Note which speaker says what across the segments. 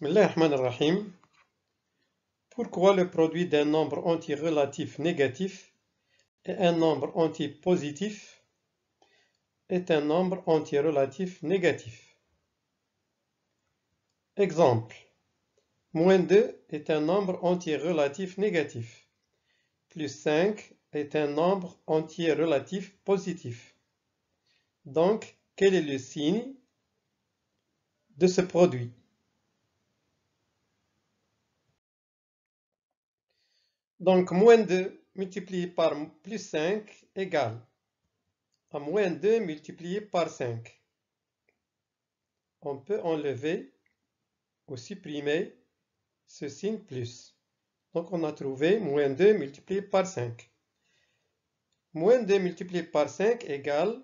Speaker 1: ar-Rahim Pourquoi le produit d'un nombre antirelatif relatif négatif et un nombre antipositif positif est un nombre entier relatif négatif Exemple. Moins 2 est un nombre entier relatif négatif. Plus 5 est un nombre entier relatif positif. Donc, quel est le signe de ce produit Donc, moins 2 multiplié par plus 5 égale à moins 2 multiplié par 5. On peut enlever ou supprimer ce signe plus. Donc, on a trouvé moins 2 multiplié par 5. Moins 2 multiplié par 5 égale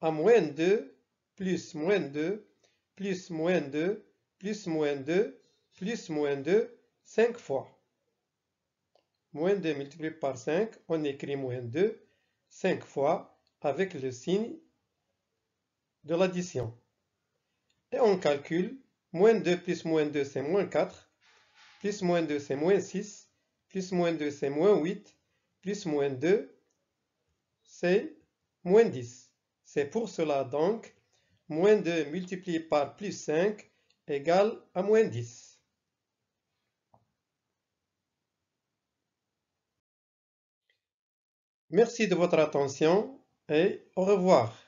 Speaker 1: à moins 2 plus moins 2 plus moins 2 plus moins 2 plus moins 2 5 fois moins 2 multiplié par 5, on écrit moins 2 5 fois avec le signe de l'addition. Et on calcule, moins 2 plus moins 2 c'est moins 4, plus moins 2 c'est moins 6, plus moins 2 c'est moins 8, plus moins 2 c'est moins 10. C'est pour cela donc, moins 2 multiplié par plus 5 égale à moins 10. Merci de votre attention et au revoir.